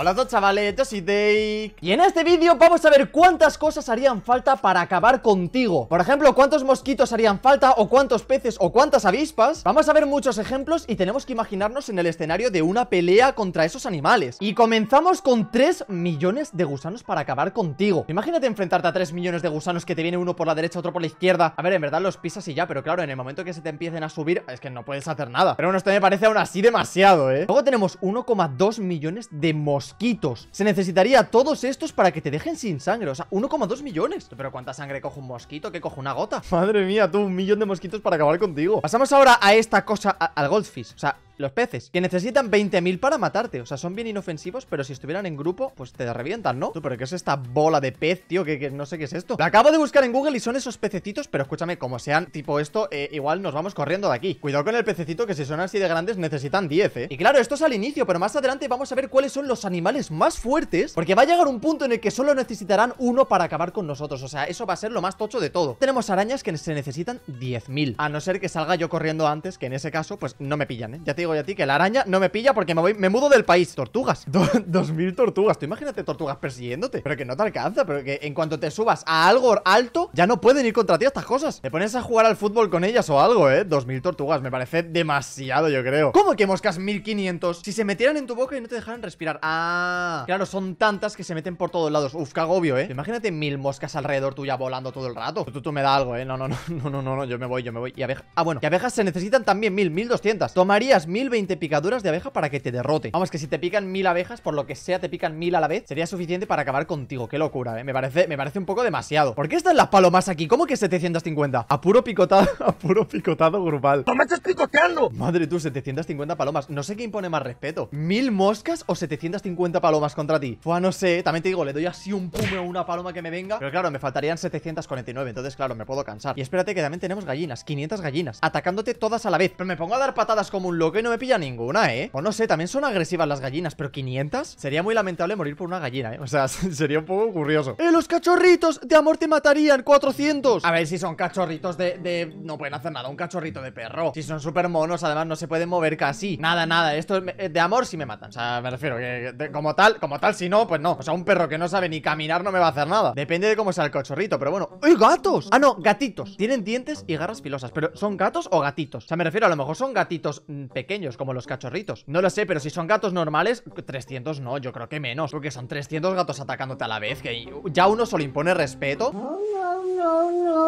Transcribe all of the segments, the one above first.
Hola a todos chavales, yo soy Dake Y en este vídeo vamos a ver cuántas cosas harían falta para acabar contigo Por ejemplo, cuántos mosquitos harían falta o cuántos peces o cuántas avispas Vamos a ver muchos ejemplos y tenemos que imaginarnos en el escenario de una pelea contra esos animales Y comenzamos con 3 millones de gusanos para acabar contigo Imagínate enfrentarte a 3 millones de gusanos que te viene uno por la derecha, otro por la izquierda A ver, en verdad los pisas y ya, pero claro, en el momento que se te empiecen a subir es que no puedes hacer nada Pero bueno, esto me parece aún así demasiado, ¿eh? Luego tenemos 1,2 millones de mosquitos mosquitos. Se necesitaría todos estos para que te dejen sin sangre. O sea, 1,2 millones. Pero ¿cuánta sangre cojo un mosquito? que cojo una gota? Madre mía, tú, un millón de mosquitos para acabar contigo. Pasamos ahora a esta cosa, al goldfish. O sea, los peces, que necesitan 20.000 para matarte. O sea, son bien inofensivos, pero si estuvieran en grupo, pues te revientan, ¿no? Tú, pero ¿qué es esta bola de pez, tío? Que, no sé qué es esto. Lo acabo de buscar en Google y son esos pececitos, pero escúchame, como sean tipo esto, eh, igual nos vamos corriendo de aquí. Cuidado con el pececito, que si son así de grandes necesitan 10, ¿eh? Y claro, esto es al inicio, pero más adelante vamos a ver cuáles son los animales más fuertes, porque va a llegar un punto en el que solo necesitarán uno para acabar con nosotros. O sea, eso va a ser lo más tocho de todo. Tenemos arañas que se necesitan 10.000, a no ser que salga yo corriendo antes, que en ese caso, pues no me pillan, ¿eh? Ya te digo y a ti que la araña no me pilla porque me voy, me mudo del país. Tortugas. dos mil tortugas. Tú imagínate tortugas persiguiéndote. Pero que no te alcanza, pero que en cuanto te subas a algo alto, ya no pueden ir contra ti estas cosas. Te pones a jugar al fútbol con ellas o algo, ¿eh? Dos mil tortugas. Me parece demasiado, yo creo. ¿Cómo que moscas 1500? Si se metieran en tu boca y no te dejaran respirar. Ah, claro, son tantas que se meten por todos lados. Uf, qué agobio, ¿eh? Imagínate mil moscas alrededor tuya volando todo el rato. Tú, tú me da algo, ¿eh? No, no, no, no, no, no, yo me voy, yo me voy. Y abejas. Ah, bueno, y abejas se necesitan también mil, mil Tomarías mil 1020 picaduras de abeja para que te derrote. Vamos, que si te pican mil abejas, por lo que sea, te pican mil a la vez, sería suficiente para acabar contigo. Qué locura, ¿eh? Me parece, me parece un poco demasiado. ¿Por qué están las palomas aquí? ¿Cómo que 750? A puro picotado, a puro picotado grupal. ¡No me estás picoteando! Madre tú, 750 palomas. No sé qué impone más respeto. ¿Mil moscas o 750 palomas contra ti? Fua, no sé. Eh. También te digo, le doy así un pume a una paloma que me venga. Pero claro, me faltarían 749. Entonces, claro, me puedo cansar. Y espérate que también tenemos gallinas. 500 gallinas. Atacándote todas a la vez. Pero me pongo a dar patadas como un loco y no no me pilla ninguna, ¿eh? O no sé, también son agresivas las gallinas, pero 500 sería muy lamentable morir por una gallina, ¿eh? O sea, sería un poco curioso. ¡Eh, los cachorritos de amor te matarían! ¡400! A ver si son cachorritos de, No pueden hacer nada, un cachorrito de perro. Si son súper monos, además no se pueden mover casi. Nada, nada, esto eh, de amor sí me matan. O sea, me refiero que como tal, como tal, si no, pues no. O sea, un perro que no sabe ni caminar no me va a hacer nada. Depende de cómo sea el cachorrito, pero bueno. ¡Uy, gatos! Ah, no, gatitos. Tienen dientes y garras filosas, pero ¿son gatos o gatitos? O sea, me refiero, a lo mejor son gatitos mm, pequeños como los cachorritos. No lo sé, pero si son gatos normales, 300 no, yo creo que menos. Porque son 300 gatos atacándote a la vez, que ya uno solo impone respeto.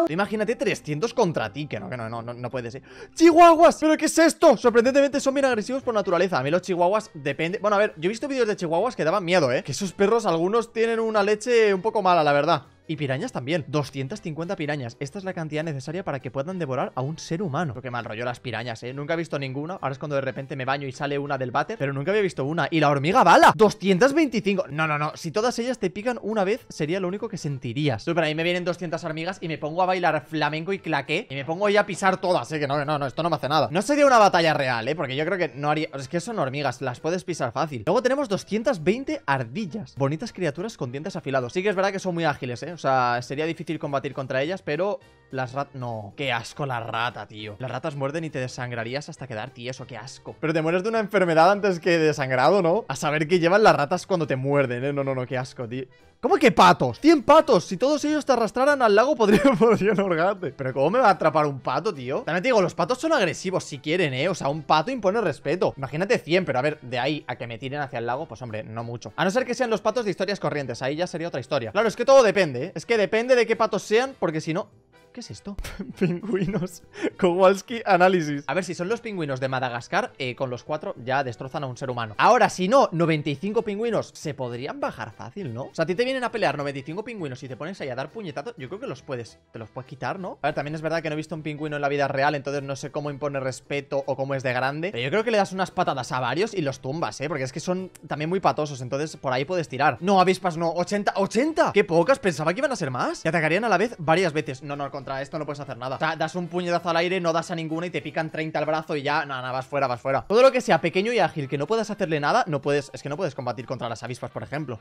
Imagínate 300 contra ti, que no, que no, no, no puede ser. ¡Chihuahuas! ¿Pero qué es esto? Sorprendentemente son bien agresivos por naturaleza. A mí los chihuahuas depende... Bueno, a ver, yo he visto vídeos de chihuahuas que daban miedo, ¿eh? Que esos perros algunos tienen una leche un poco mala, la verdad. Y pirañas también. 250 pirañas. Esta es la cantidad necesaria para que puedan devorar a un ser humano. Porque mal rollo las pirañas, ¿eh? Nunca he visto ninguna. Ahora es cuando de repente me baño y sale una del váter. Pero nunca había visto una. Y la hormiga bala. 225. No, no, no. Si todas ellas te pican una vez, sería lo único que sentirías. Tú, a ahí me vienen 200 hormigas y me pongo a bailar flamenco y claqué. Y me pongo ahí a pisar todas, ¿eh? Que no, no, no. Esto no me hace nada. No sería una batalla real, ¿eh? Porque yo creo que no haría... Es que son hormigas. Las puedes pisar fácil. Luego tenemos 220 ardillas. Bonitas criaturas con dientes afilados. Sí que es verdad que son muy ágiles, ¿eh? O sea, sería difícil combatir contra ellas, pero las ratas... No, qué asco la rata, tío. Las ratas muerden y te desangrarías hasta quedar eso, qué asco. Pero te mueres de una enfermedad antes que desangrado, ¿no? A saber qué llevan las ratas cuando te muerden, ¿eh? No, no, no, qué asco, tío. ¿Cómo que patos? 100 patos. Si todos ellos te arrastraran al lago, podrían, un ahorcarte. Pero ¿cómo me va a atrapar un pato, tío? También te digo, los patos son agresivos si quieren, ¿eh? O sea, un pato impone respeto. Imagínate 100, pero a ver, de ahí a que me tiren hacia el lago, pues hombre, no mucho. A no ser que sean los patos de historias corrientes. Ahí ya sería otra historia. Claro, es que todo depende, ¿eh? Es que depende de qué patos sean, porque si no... ¿Qué es esto? pingüinos. Kowalski análisis. A ver, si son los pingüinos de Madagascar, eh, con los cuatro ya destrozan a un ser humano. Ahora, si no, 95 pingüinos se podrían bajar fácil, ¿no? O sea, a ti te vienen a pelear 95 pingüinos y te pones ahí a dar puñetazos. Yo creo que los puedes, te los puedes quitar, ¿no? A ver, también es verdad que no he visto un pingüino en la vida real, entonces no sé cómo impone respeto o cómo es de grande. Pero yo creo que le das unas patadas a varios y los tumbas, ¿eh? Porque es que son también muy patosos, entonces por ahí puedes tirar. No, avispas no, 80, 80. ¡Qué pocas! Pensaba que iban a ser más. y atacarían a la vez varias veces. No, no, contra esto no puedes hacer nada. O das un puñetazo al aire, no das a ninguna y te pican 30 al brazo y ya, nada, nada, vas fuera, vas fuera. Todo lo que sea pequeño y ágil que no puedas hacerle nada, no puedes, es que no puedes combatir contra las avispas, por ejemplo.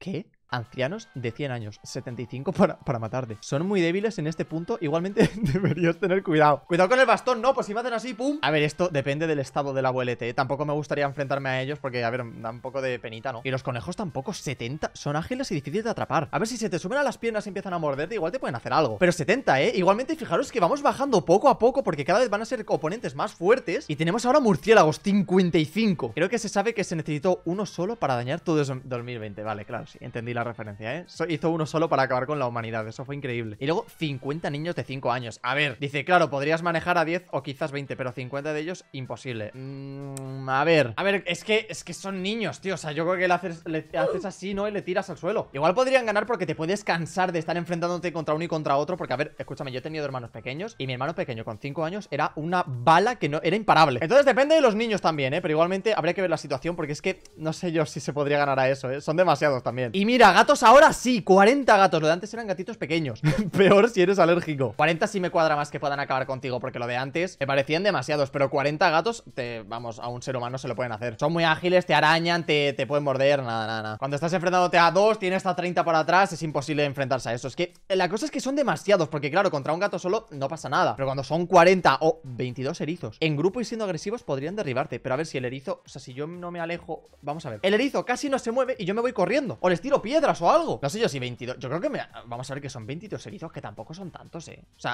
¿Qué? ancianos de 100 años, 75 para, matarte. Son muy débiles en este punto, igualmente deberías tener cuidado. Cuidado con el bastón, no, pues si me hacen así, pum. A ver, esto depende del estado del abuelete, ¿eh? tampoco me gustaría enfrentarme a ellos porque, a ver, da un poco de penita, ¿no? Y los conejos tampoco, 70, son ágiles y difíciles de atrapar. A ver, si se te suben a las piernas y empiezan a morderte, igual te pueden hacer algo. Pero 70, ¿eh? Igualmente, fijaros que vamos bajando poco a poco porque cada vez van a ser oponentes más fuertes y tenemos ahora murciélagos, 55. Creo que se sabe que se necesitó uno solo para dañar todo 2020, vale, claro, sí, entendí la referencia, ¿eh? hizo uno solo para acabar con la humanidad, eso fue increíble. Y luego 50 niños de 5 años. A ver, dice, claro, podrías manejar a 10 o quizás 20, pero 50 de ellos, imposible. Mm, a ver, a ver, es que, es que son niños, tío. O sea, yo creo que le haces, le haces así, ¿no? Y le tiras al suelo. Igual podrían ganar porque te puedes cansar de estar enfrentándote contra uno y contra otro. Porque, a ver, escúchame, yo he tenido hermanos pequeños y mi hermano pequeño con 5 años era una bala que no era imparable. Entonces depende de los niños también, ¿eh? Pero igualmente habría que ver la situación porque es que no sé yo si se podría ganar a eso, ¿eh? Son demasiados también. Y mira, gatos ahora sí, 40 gatos. Lo de antes eran gatitos pequeños. Peor si eres alérgico. 40 sí me cuadra más que puedan acabar contigo, porque lo de antes me parecían demasiados. Pero 40 gatos, vamos, a un ser humano se lo pueden hacer. Son muy ágiles, te arañan, te, pueden morder, nada, nada, nada. Cuando estás enfrentándote a dos, tienes hasta 30 por atrás, es imposible enfrentarse a eso. Es que la cosa es que son demasiados, porque claro, contra un gato solo no pasa nada. Pero cuando son 40 o 22 erizos, en grupo y siendo agresivos podrían derribarte. Pero a ver si el erizo, o sea, si yo no me alejo, vamos a ver. El erizo casi no se mueve y yo me voy corriendo. O les tiro piedra o algo. No sé yo si 22. Yo creo que me... Vamos a ver que son 22 erizos, que tampoco son tantos, ¿eh? O sea,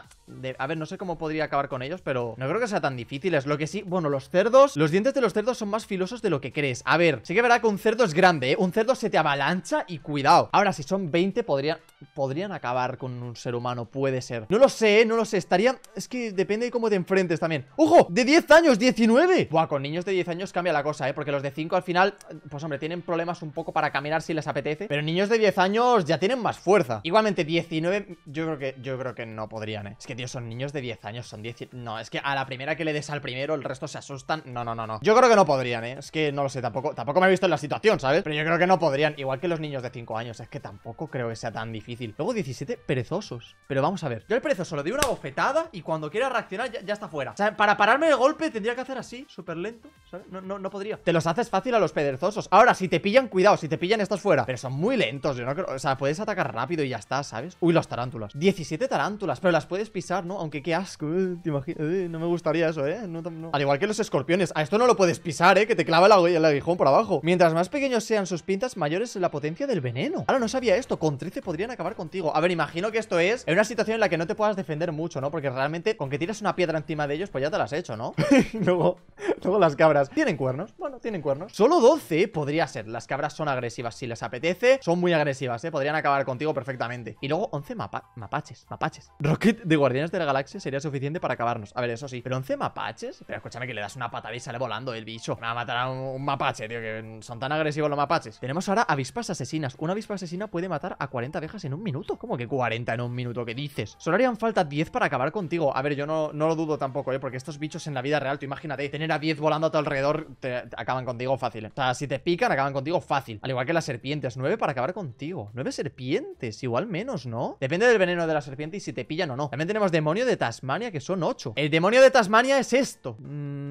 a ver, no sé cómo podría acabar con ellos, pero no creo que sea tan difícil Es Lo que sí, bueno, los cerdos... Los dientes de los cerdos son más filosos de lo que crees. A ver, sí que verá que un cerdo es grande, ¿eh? Un cerdo se te avalancha y cuidado. Ahora, si son 20, podrían... Podrían acabar con un ser humano, puede ser. No lo sé, eh, no lo sé. Estarían, Es que depende de cómo te enfrentes también. ¡Ojo! ¡De 10 años! ¡19! Buah, con niños de 10 años cambia la cosa, ¿eh? Porque los de 5 al final... Pues hombre, tienen problemas un poco para caminar si les apetece. Pero niños niños de 10 años ya tienen más fuerza. Igualmente, 19... Yo creo que, yo creo que no podrían, ¿eh? Es que, tío, son niños de 10 años, son 10... No, es que a la primera que le des al primero, el resto se asustan. No, no, no, no. Yo creo que no podrían, ¿eh? Es que no lo sé, tampoco, tampoco me he visto en la situación, ¿sabes? Pero yo creo que no podrían. Igual que los niños de 5 años, es que tampoco creo que sea tan difícil. Luego 17 perezosos. Pero vamos a ver. Yo al perezoso le doy una bofetada y cuando quiera reaccionar ya, está fuera. O sea, para pararme de golpe tendría que hacer así, súper lento, ¿sabes? No, no, no podría. Te los haces fácil a los perezosos. Ahora, si te pillan, cuidado, si te pillan estás fuera. Pero son muy lentos, yo no creo. O sea, puedes atacar rápido y ya está, ¿sabes? Uy, las tarántulas. 17 tarántulas, pero las puedes pisar, ¿no? Aunque qué asco, eh, te imagino. Eh, no me gustaría eso, ¿eh? Al igual que los escorpiones. A esto no lo puedes pisar, ¿eh? Que te clava el aguijón por abajo. Mientras más pequeños sean sus pintas, mayores es la potencia del veneno. Ahora no sabía esto. Con 13 podrían acabar contigo. A ver, imagino que esto es en una situación en la que no te puedas defender mucho, ¿no? Porque realmente con que tiras una piedra encima de ellos, pues ya te las has hecho, ¿no? luego, luego las cabras. ¿Tienen cuernos? Bueno, tienen cuernos. Solo 12 podría ser. Las cabras son agresivas si les apetece. Son muy agresivas, ¿eh? Podrían acabar contigo perfectamente. Y luego 11 mapaches, mapaches. Rocket de Guardianes de la Galaxia sería suficiente para acabarnos. A ver, eso sí. Pero 11 mapaches. Pero escúchame que le das una patada y sale volando el bicho. Me va a matar a un, mapache, tío, que son tan agresivos los mapaches. Tenemos ahora avispas asesinas. Una avispa asesina puede matar a 40 abejas en un minuto. ¿Cómo que 40 en un minuto? ¿Qué dices? Solo harían falta 10 para acabar contigo. A ver, yo no, lo dudo tampoco, ¿eh? Porque estos bichos en la vida real, tú imagínate, tener a 10 volando a tu alrededor, te, acaban contigo fácil. O sea, si te pican, acaban contigo fácil. Al igual que las serpientes, 9 para acabar contigo. Nueve serpientes, igual menos, ¿no? Depende del veneno de la serpiente y si te pillan o no. También tenemos demonio de Tasmania, que son ocho. El demonio de Tasmania es esto. Mmm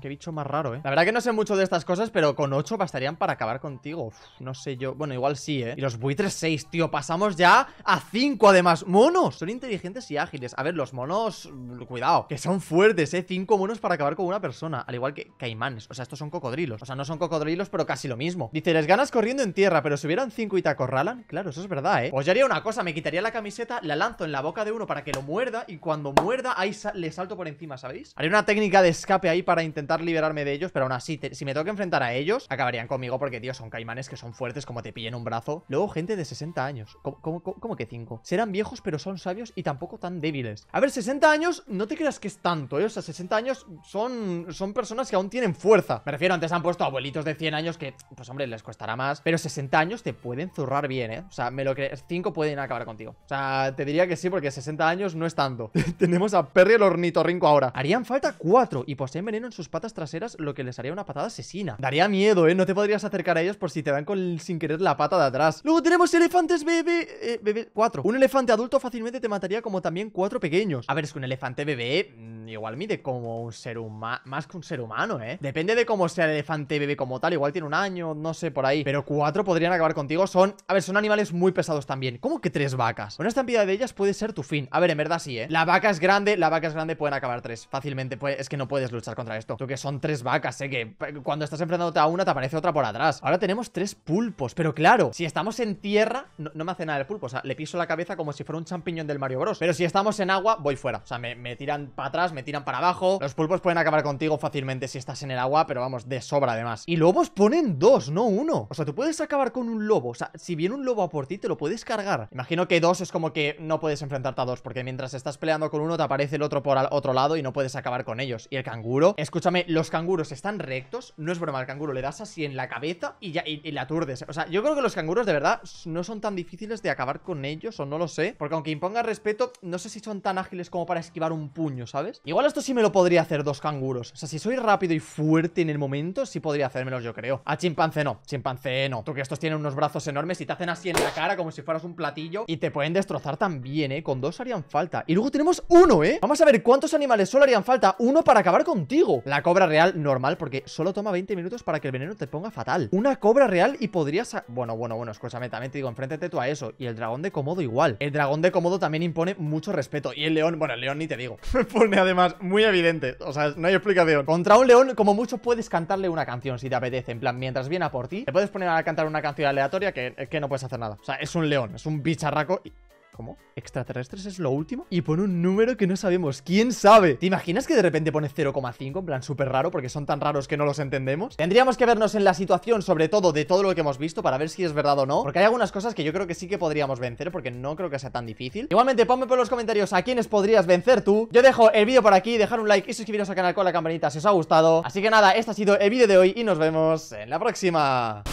Qué bicho más raro, ¿eh? La verdad que no sé mucho de estas cosas, pero con 8 bastarían para acabar contigo. no sé yo. Bueno, igual sí, ¿eh? Y los buitres 6, tío. Pasamos ya a 5, además. ¡Monos! Son inteligentes y ágiles. A ver, los monos... Mm, cuidado. Que son fuertes, ¿eh? 5 monos para acabar con una persona. Al igual que caimanes. O sea, estos son cocodrilos. O sea, no son cocodrilos, pero casi lo mismo. Dice, les ganas corriendo en tierra, pero si hubieran 5 y te acorralan... Claro, eso es verdad, ¿eh? Pues haría una cosa. Me quitaría la camiseta, la lanzo en la boca de uno para que lo muerda. Y cuando muerda, ahí le salto por encima, ¿sabéis? Haría una técnica de escape ahí para intentar liberarme de ellos, pero aún así, si me tengo que enfrentar a ellos, acabarían conmigo porque, tío, son caimanes que son fuertes como te pillen un brazo. Luego, gente de 60 años. ¿Cómo, que 5? Serán viejos, pero son sabios y tampoco tan débiles. A ver, 60 años, no te creas que es tanto, ¿eh? O sea, 60 años son, son personas que aún tienen fuerza. Me refiero, antes han puesto abuelitos de 100 años que, pues hombre, les costará más. Pero 60 años te pueden zurrar bien, ¿eh? O sea, me lo crees. 5 pueden acabar contigo. O sea, te diría que sí, porque 60 años no es tanto. Tenemos a Perry el ornitorrinco ahora. Harían falta 4 y poseen veneno en su sus patas traseras, lo que les haría una patada asesina. Daría miedo, ¿eh? No te podrías acercar a ellos por si te dan con, sin querer la pata de atrás. Luego tenemos elefantes bebé... Eh, bebé... Cuatro. Un elefante adulto fácilmente te mataría como también cuatro pequeños. A ver, es que un elefante bebé mm, igual mide como un ser humano... Más que un ser humano, ¿eh? Depende de cómo sea el elefante bebé como tal. Igual tiene un año, no sé, por ahí. Pero cuatro podrían acabar contigo. Son... A ver, son animales muy pesados también. ¿Cómo que tres vacas? Una estampida de ellas puede ser tu fin. A ver, en verdad sí, ¿eh? La vaca es grande, la vaca es grande, pueden acabar tres. Fácilmente, pues, es que no puedes luchar contra esto que son tres vacas, eh, que cuando estás enfrentándote a una te aparece otra por atrás. Ahora tenemos tres pulpos, pero claro, si estamos en tierra, no, me hace nada el pulpo, o sea, le piso la cabeza como si fuera un champiñón del Mario Bros. Pero si estamos en agua, voy fuera, o sea, me, tiran para atrás, me tiran para abajo. Los pulpos pueden acabar contigo fácilmente si estás en el agua, pero vamos, de sobra además. Y lobos ponen dos, no uno. O sea, tú puedes acabar con un lobo, o sea, si viene un lobo a por ti, te lo puedes cargar. Imagino que dos es como que no puedes enfrentarte a dos, porque mientras estás peleando con uno, te aparece el otro por al otro lado y no puedes acabar con ellos. Y el canguro es Escúchame, los canguros están rectos. No es broma, el canguro le das así en la cabeza y ya y, la aturdes. O sea, yo creo que los canguros de verdad no son tan difíciles de acabar con ellos, o no lo sé. Porque aunque imponga respeto, no sé si son tan ágiles como para esquivar un puño, ¿sabes? Igual esto sí me lo podría hacer dos canguros. O sea, si soy rápido y fuerte en el momento, sí podría hacérmelos, yo creo. A chimpancé no, chimpancé no. Tú estos tienen unos brazos enormes y te hacen así en la cara como si fueras un platillo y te pueden destrozar también, ¿eh? Con dos harían falta. Y luego tenemos uno, ¿eh? Vamos a ver cuántos animales solo harían falta. Uno para acabar contigo la cobra real normal porque solo toma 20 minutos para que el veneno te ponga fatal. Una cobra real y podrías... Bueno, bueno, bueno, escúchame, también te digo, enfréntate tú a eso. Y el dragón de cómodo igual. El dragón de cómodo también impone mucho respeto. Y el león, bueno, el león ni te digo. Me pone además muy evidente. O sea, no hay explicación. Contra un león, como mucho, puedes cantarle una canción si te apetece. En plan, mientras viene a por ti, te puedes poner a cantar una canción aleatoria que, eh, que no puedes hacer nada. O sea, es un león, es un bicharraco y ¿Cómo? ¿Extraterrestres es lo último? Y pone un número que no sabemos. ¿Quién sabe? ¿Te imaginas que de repente pone 0,5? En plan, súper raro, porque son tan raros que no los entendemos. Tendríamos que vernos en la situación, sobre todo, de todo lo que hemos visto, para ver si es verdad o no. Porque hay algunas cosas que yo creo que sí que podríamos vencer, porque no creo que sea tan difícil. Igualmente, ponme por los comentarios a quiénes podrías vencer tú. Yo dejo el vídeo por aquí, dejar un like y suscribiros al canal con la campanita si os ha gustado. Así que nada, este ha sido el vídeo de hoy y nos vemos en la próxima.